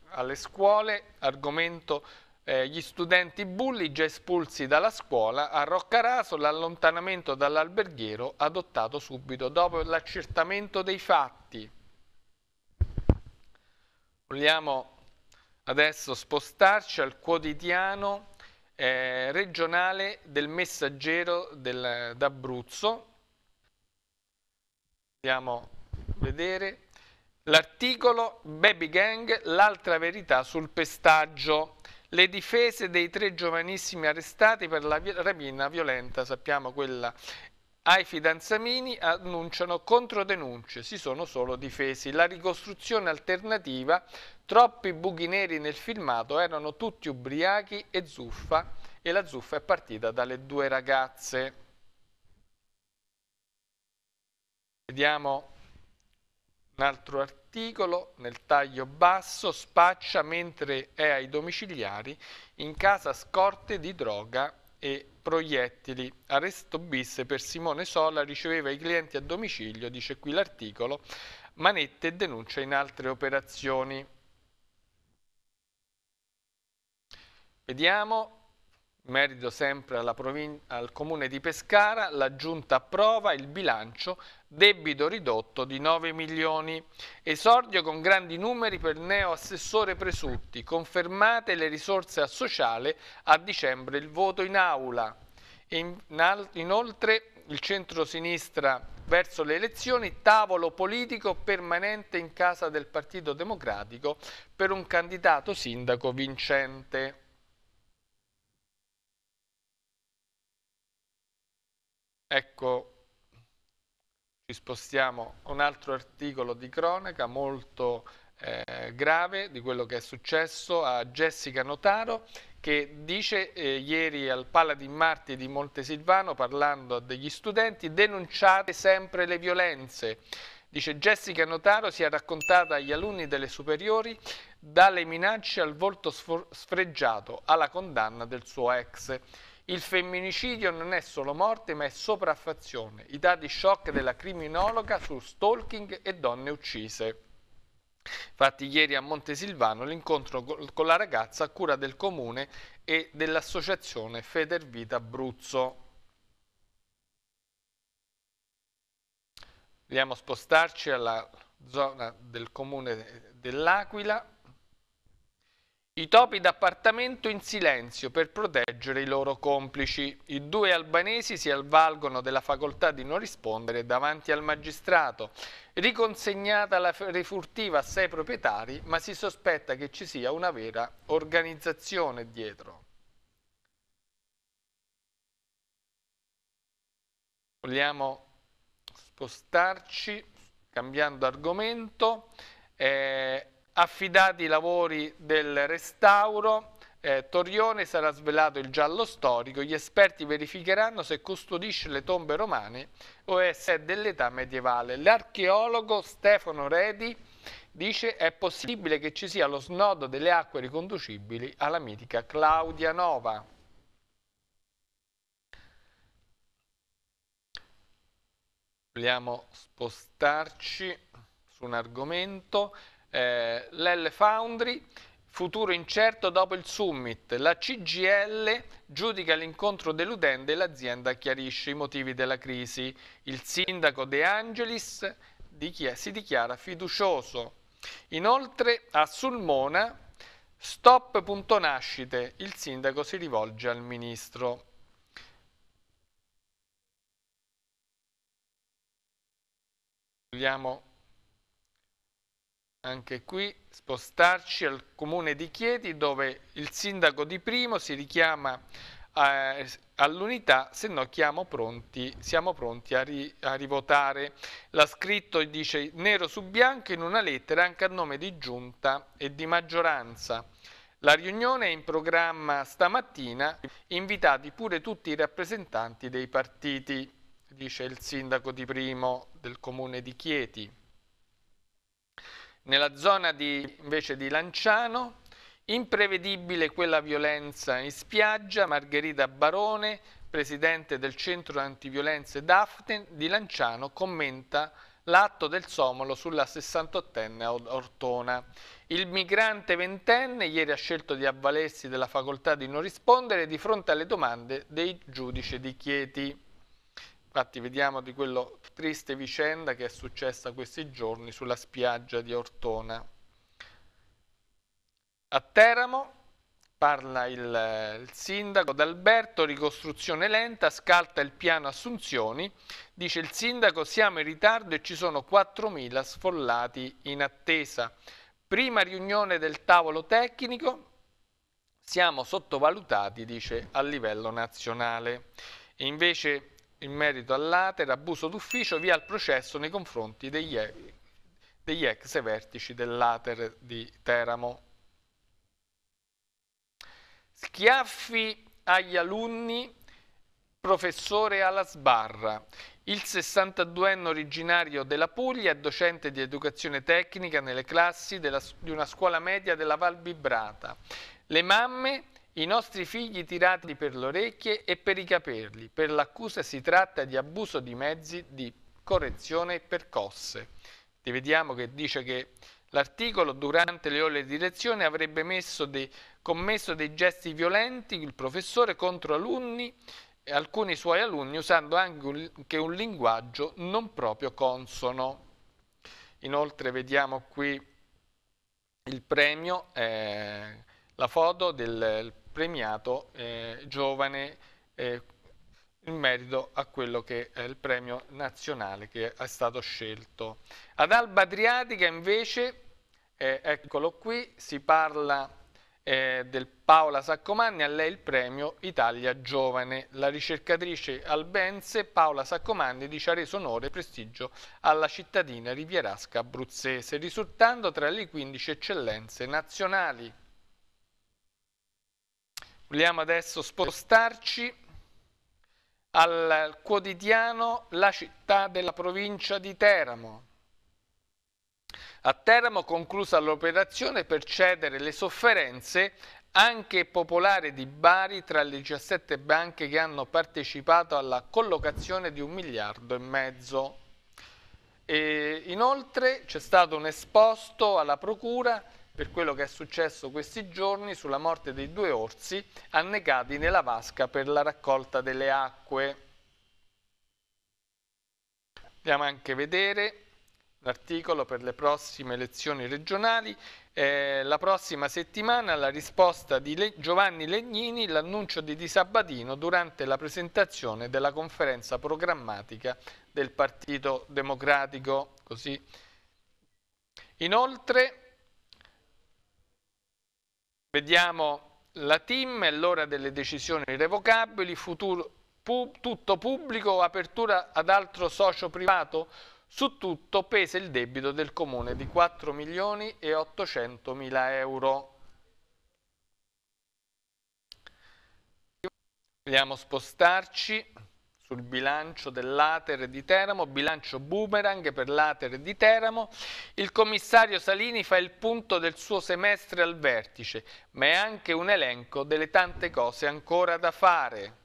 alle scuole, argomento eh, gli studenti bulli già espulsi dalla scuola, a Roccaraso l'allontanamento dall'alberghiero adottato subito dopo l'accertamento dei fatti. Vogliamo adesso spostarci al quotidiano eh, regionale del messaggero d'Abruzzo. Andiamo a vedere l'articolo Baby Gang, l'altra verità sul pestaggio le difese dei tre giovanissimi arrestati per la rapina violenta, sappiamo quella ai fidanzamini annunciano controdenunce, si sono solo difesi. La ricostruzione alternativa, troppi buchi neri nel filmato, erano tutti ubriachi e zuffa e la zuffa è partita dalle due ragazze. Vediamo altro articolo nel taglio basso spaccia mentre è ai domiciliari in casa scorte di droga e proiettili. Arresto bis per Simone Sola riceveva i clienti a domicilio, dice qui l'articolo, manette e denuncia in altre operazioni. Vediamo Merito sempre al comune di Pescara, la giunta approva il bilancio debito ridotto di 9 milioni. Esordio con grandi numeri per neo assessore Presutti, confermate le risorse a sociale a dicembre il voto in aula. In, inoltre il centro-sinistra verso le elezioni, tavolo politico permanente in casa del Partito Democratico per un candidato sindaco vincente. Ecco, ci spostiamo a un altro articolo di cronaca molto eh, grave di quello che è successo a Jessica Notaro che dice eh, ieri al Pala di Marti di Montesilvano parlando a degli studenti denunciate sempre le violenze. Dice Jessica Notaro si è raccontata agli alunni delle superiori dalle minacce al volto sfregiato alla condanna del suo ex. Il femminicidio non è solo morte, ma è sopraffazione. I dati shock della criminologa su stalking e donne uccise. Infatti ieri a Montesilvano l'incontro con la ragazza a cura del comune e dell'associazione Federvita Abruzzo. Andiamo a spostarci alla zona del comune dell'Aquila i topi d'appartamento in silenzio per proteggere i loro complici. I due albanesi si avvalgono della facoltà di non rispondere davanti al magistrato. Riconsegnata la rifurtiva a sei proprietari, ma si sospetta che ci sia una vera organizzazione dietro. Vogliamo spostarci cambiando argomento. Eh, affidati i lavori del restauro, eh, Torrione sarà svelato il giallo storico, gli esperti verificheranno se custodisce le tombe romane o se è dell'età medievale. L'archeologo Stefano Redi dice è possibile che ci sia lo snodo delle acque riconducibili alla mitica Claudia Nova. Vogliamo spostarci su un argomento eh, l'L Foundry, futuro incerto dopo il summit, la CGL giudica l'incontro deludente e l'azienda chiarisce i motivi della crisi, il sindaco De Angelis dichi si dichiara fiducioso. Inoltre a Sulmona Stop punto nascite, il sindaco si rivolge al ministro. Vogliamo anche qui spostarci al comune di Chieti dove il sindaco di Primo si richiama eh, all'unità, se no pronti, siamo pronti a, ri, a rivotare. L'ha scritto dice nero su bianco in una lettera anche a nome di giunta e di maggioranza. La riunione è in programma stamattina, invitati pure tutti i rappresentanti dei partiti, dice il sindaco di Primo del comune di Chieti. Nella zona di, invece di Lanciano, imprevedibile quella violenza in spiaggia, Margherita Barone, presidente del centro antiviolenze Daphne di Lanciano, commenta l'atto del Somolo sulla 68enne Ortona. Il migrante ventenne ieri ha scelto di avvalersi della facoltà di non rispondere di fronte alle domande dei giudici di Chieti. Infatti vediamo di quella triste vicenda che è successa questi giorni sulla spiaggia di Ortona. A Teramo parla il, il sindaco d'Alberto, ricostruzione lenta, scalta il piano assunzioni, dice il sindaco siamo in ritardo e ci sono 4.000 sfollati in attesa. Prima riunione del tavolo tecnico, siamo sottovalutati, dice, a livello nazionale. E invece in merito all'Ater, abuso d'ufficio, via il processo nei confronti degli, degli ex vertici dell'Ater di Teramo. Schiaffi agli alunni, professore alla sbarra. Il 62enne originario della Puglia è docente di educazione tecnica nelle classi della, di una scuola media della Val Vibrata. Le mamme i nostri figli tirati per le orecchie e per i capelli. Per l'accusa si tratta di abuso di mezzi di correzione percosse. Ti vediamo che dice che l'articolo durante le ore di lezione avrebbe dei, commesso dei gesti violenti il professore contro alunni e alcuni suoi alunni usando anche un linguaggio non proprio consono. Inoltre vediamo qui il premio, eh, la foto del premiato eh, giovane eh, in merito a quello che è il premio nazionale che è stato scelto. Ad Alba Adriatica invece, eh, eccolo qui, si parla eh, del Paola Saccomanni, a lei il premio Italia Giovane. La ricercatrice albense Paola Saccomanni dice ha reso onore e prestigio alla cittadina rivierasca abruzzese, risultando tra le 15 eccellenze nazionali. Vogliamo adesso spostarci al quotidiano La città della provincia di Teramo. A Teramo conclusa l'operazione per cedere le sofferenze anche popolare di Bari tra le 17 banche che hanno partecipato alla collocazione di un miliardo e mezzo. E inoltre c'è stato un esposto alla Procura per quello che è successo questi giorni sulla morte dei due orsi annegati nella vasca per la raccolta delle acque. Andiamo anche a vedere l'articolo per le prossime elezioni regionali. Eh, la prossima settimana la risposta di Le Giovanni Legnini, l'annuncio di Di Sabatino durante la presentazione della conferenza programmatica del Partito Democratico. Così. Inoltre Vediamo la team, è l'ora delle decisioni irrevocabili, futuro, pu, tutto pubblico, apertura ad altro socio privato, su tutto pesa il debito del comune di 4 milioni e 800 mila euro. Vogliamo spostarci sul bilancio dell'Ater di Teramo, bilancio boomerang per l'Ater di Teramo. Il commissario Salini fa il punto del suo semestre al vertice, ma è anche un elenco delle tante cose ancora da fare.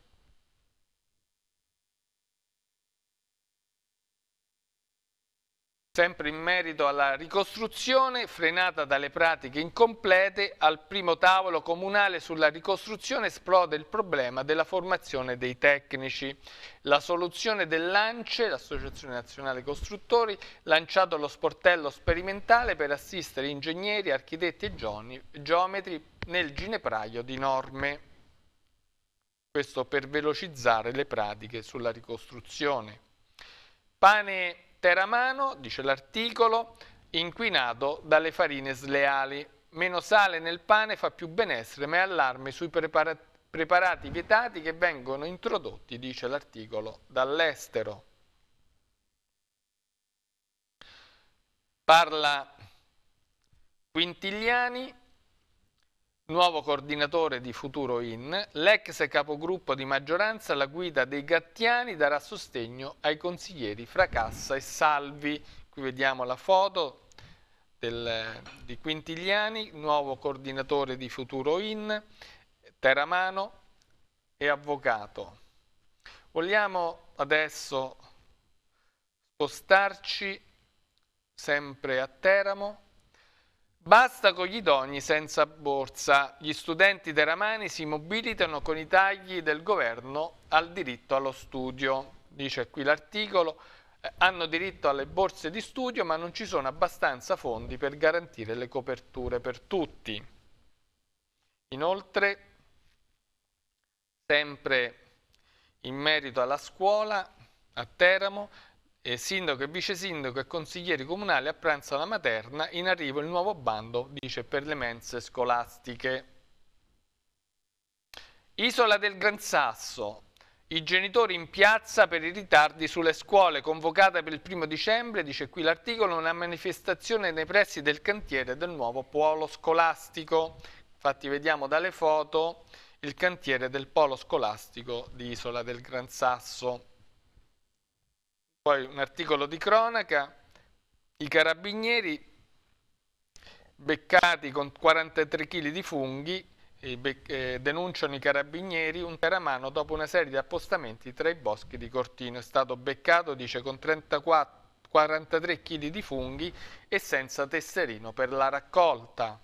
sempre in merito alla ricostruzione frenata dalle pratiche incomplete, al primo tavolo comunale sulla ricostruzione esplode il problema della formazione dei tecnici. La soluzione dell'ANCE, l'Associazione Nazionale Costruttori, lanciato lo sportello sperimentale per assistere ingegneri, architetti e geometri nel ginepraio di norme. Questo per velocizzare le pratiche sulla ricostruzione. Pane Teramano, dice l'articolo, inquinato dalle farine sleali. Meno sale nel pane fa più benessere, ma è allarme sui preparati, preparati vietati che vengono introdotti, dice l'articolo, dall'estero. Parla Quintigliani, nuovo coordinatore di Futuro In, l'ex capogruppo di maggioranza alla guida dei Gattiani darà sostegno ai consiglieri Fracassa e Salvi. Qui vediamo la foto del, di Quintigliani, nuovo coordinatore di Futuro In, Teramano e avvocato. Vogliamo adesso spostarci sempre a Teramo Basta con gli doni senza borsa. Gli studenti teramani si mobilitano con i tagli del governo al diritto allo studio. Dice qui l'articolo, eh, hanno diritto alle borse di studio ma non ci sono abbastanza fondi per garantire le coperture per tutti. Inoltre, sempre in merito alla scuola a Teramo, eh, sindaco e vice sindaco e consiglieri comunali a pranzo alla materna, in arrivo il nuovo bando, dice, per le mense scolastiche. Isola del Gran Sasso, i genitori in piazza per i ritardi sulle scuole, convocata per il primo dicembre, dice qui l'articolo, una manifestazione nei pressi del cantiere del nuovo polo scolastico. Infatti vediamo dalle foto il cantiere del polo scolastico di Isola del Gran Sasso poi un articolo di cronaca, i carabinieri beccati con 43 kg di funghi eh, denunciano i carabinieri un teramano dopo una serie di appostamenti tra i boschi di Cortino. È stato beccato, dice, con 34, 43 kg di funghi e senza tesserino per la raccolta.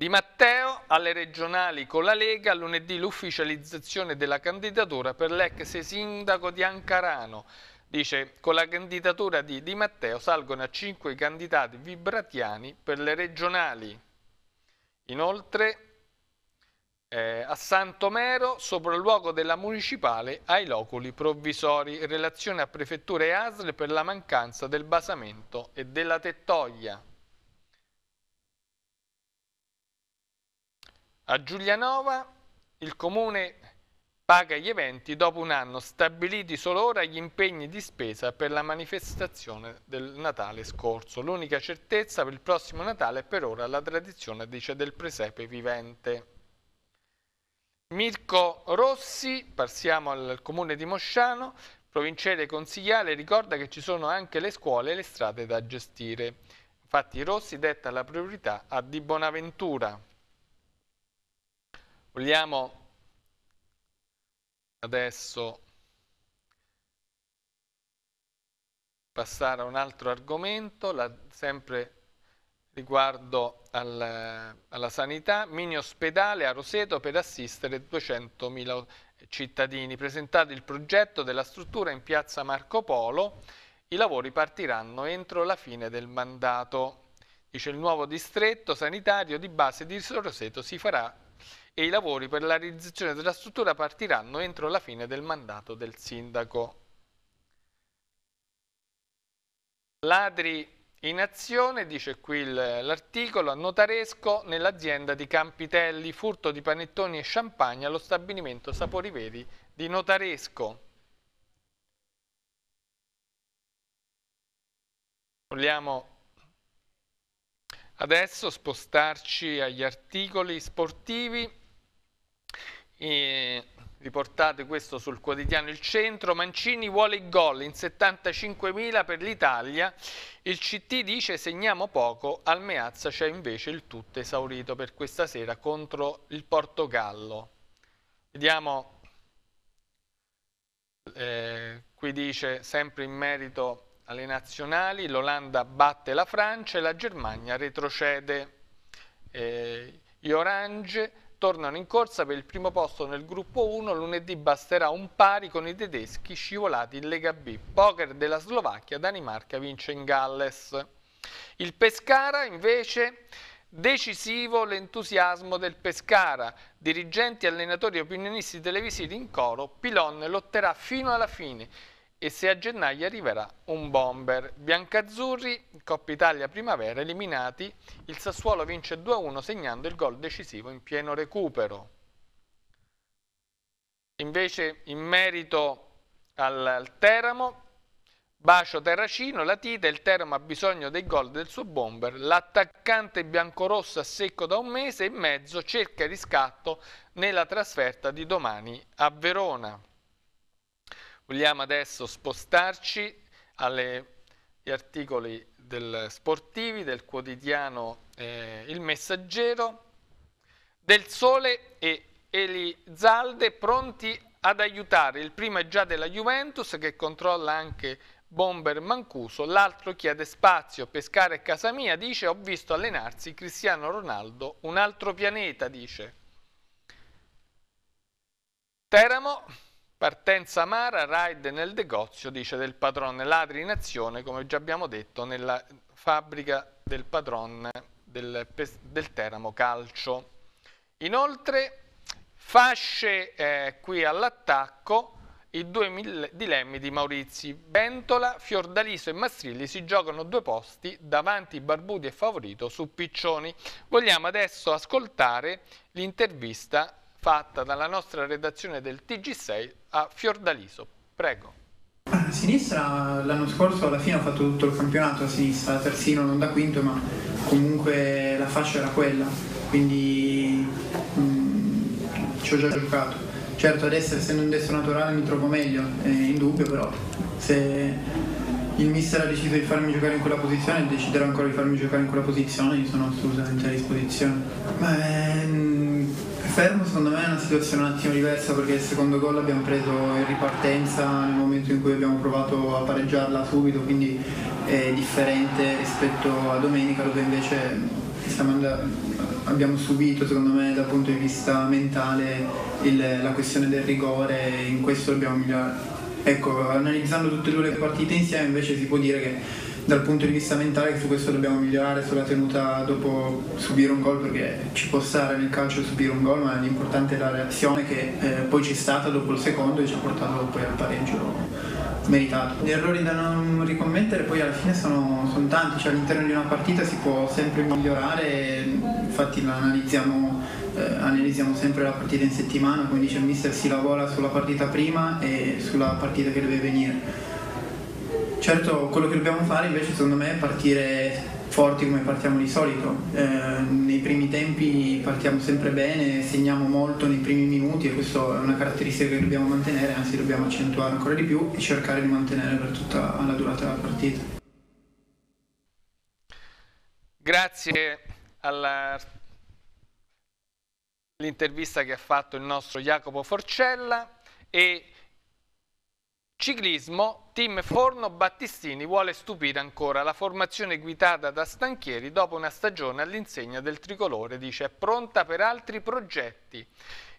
Di Matteo alle regionali con la Lega, lunedì l'ufficializzazione della candidatura per l'ex sindaco di Ancarano. Dice, con la candidatura di Di Matteo salgono a 5 candidati vibratiani per le regionali. Inoltre, eh, a Santomero, sopralluogo della municipale ai loculi provvisori, in relazione a prefettura e ASL per la mancanza del basamento e della tettoia. A Giulianova il comune paga gli eventi dopo un anno, stabiliti solo ora gli impegni di spesa per la manifestazione del Natale scorso. L'unica certezza per il prossimo Natale è per ora la tradizione, dice, del presepe vivente. Mirko Rossi, passiamo al comune di Mosciano, provinciere consigliale, ricorda che ci sono anche le scuole e le strade da gestire. Infatti Rossi detta la priorità a Di Bonaventura. Vogliamo adesso passare a un altro argomento, la, sempre riguardo al, alla sanità, mini ospedale a Roseto per assistere 200.000 cittadini. Presentato il progetto della struttura in piazza Marco Polo, i lavori partiranno entro la fine del mandato. Dice il nuovo distretto sanitario di base di Roseto si farà e i lavori per la realizzazione della struttura partiranno entro la fine del mandato del sindaco. Ladri in azione, dice qui l'articolo, a notaresco nell'azienda di Campitelli, furto di panettoni e champagne allo stabilimento Sapori Veri di Notaresco. Vogliamo adesso spostarci agli articoli sportivi riportate questo sul quotidiano Il Centro, Mancini vuole il gol in 75.000 per l'Italia, il CT dice segniamo poco, al Meazza c'è invece il tutto esaurito per questa sera contro il Portogallo. Vediamo, eh, qui dice sempre in merito alle nazionali, l'Olanda batte la Francia e la Germania retrocede. Eh, gli orange tornano in corsa per il primo posto nel gruppo 1, lunedì basterà un pari con i tedeschi scivolati in Lega B. Poker della Slovacchia, Danimarca vince in Galles. Il Pescara invece decisivo l'entusiasmo del Pescara. Dirigenti, allenatori e opinionisti televisivi in coro, Pilon lotterà fino alla fine e se a gennaio arriverà un bomber. Biancazzurri, Coppa Italia Primavera eliminati, il Sassuolo vince 2-1 segnando il gol decisivo in pieno recupero. Invece in merito al, al Teramo, Bacio Terracino, la Tita, il Teramo ha bisogno dei gol del suo bomber, l'attaccante biancorosso a secco da un mese e mezzo cerca riscatto nella trasferta di domani a Verona. Vogliamo adesso spostarci agli articoli del Sportivi, del quotidiano eh, Il Messaggero, del Sole e Eli Elizalde pronti ad aiutare. Il primo è già della Juventus che controlla anche Bomber Mancuso, l'altro chiede spazio, pescare a casa mia, dice ho visto allenarsi Cristiano Ronaldo, un altro pianeta, dice. Teramo Partenza amara, ride nel negozio, dice del padrone, ladri in azione, come già abbiamo detto, nella fabbrica del padrone del, del Teramo Calcio. Inoltre, fasce eh, qui all'attacco, i due dilemmi di Maurizi. Bentola, Fiordaliso e Mastrilli si giocano due posti davanti Barbuti e Favorito su Piccioni. Vogliamo adesso ascoltare l'intervista fatta dalla nostra redazione del TG6 a Fiordaliso. Prego. A sinistra l'anno scorso alla fine ho fatto tutto il campionato a sinistra, terzino non da quinto, ma comunque la fascia era quella, quindi mh, mm, ci ho già giocato. Certo adesso essendo un destro naturale mi trovo meglio, è indubbio però se il mister ha deciso di farmi giocare in quella posizione e deciderà ancora di farmi giocare in quella posizione, io sono assolutamente a disposizione. Beh, Fermo secondo me è una situazione un attimo diversa perché il secondo gol l'abbiamo preso in ripartenza nel momento in cui abbiamo provato a pareggiarla subito, quindi è differente rispetto a domenica dove invece abbiamo subito secondo me dal punto di vista mentale il, la questione del rigore e in questo dobbiamo migliorare. Ecco, analizzando tutte e due le partite insieme invece si può dire che dal punto di vista mentale su questo dobbiamo migliorare sulla tenuta dopo subire un gol perché ci può stare nel calcio subire un gol ma l'importante è la reazione che eh, poi c'è stata dopo il secondo e ci ha portato poi al pareggio meritato. Gli errori da non ricommettere poi alla fine sono, sono tanti, cioè all'interno di una partita si può sempre migliorare, infatti analizziamo, eh, analizziamo sempre la partita in settimana, come dice il mister si lavora sulla partita prima e sulla partita che deve venire. Certo, quello che dobbiamo fare invece secondo me è partire forti come partiamo di solito. Eh, nei primi tempi partiamo sempre bene, segniamo molto nei primi minuti e questa è una caratteristica che dobbiamo mantenere, anzi dobbiamo accentuare ancora di più e cercare di mantenere per tutta la durata della partita. Grazie all'intervista che ha fatto il nostro Jacopo Forcella e Ciclismo, team Forno Battistini vuole stupire ancora la formazione guidata da Stanchieri dopo una stagione all'insegna del tricolore, dice è pronta per altri progetti.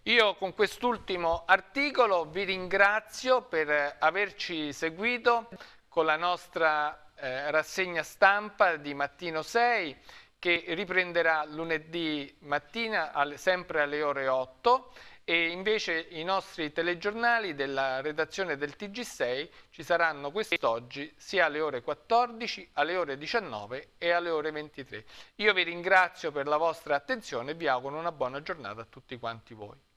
Io con quest'ultimo articolo vi ringrazio per averci seguito con la nostra eh, rassegna stampa di mattino 6 che riprenderà lunedì mattina al, sempre alle ore 8 e invece i nostri telegiornali della redazione del TG6 ci saranno quest'oggi sia alle ore 14, alle ore 19 e alle ore 23. Io vi ringrazio per la vostra attenzione e vi auguro una buona giornata a tutti quanti voi.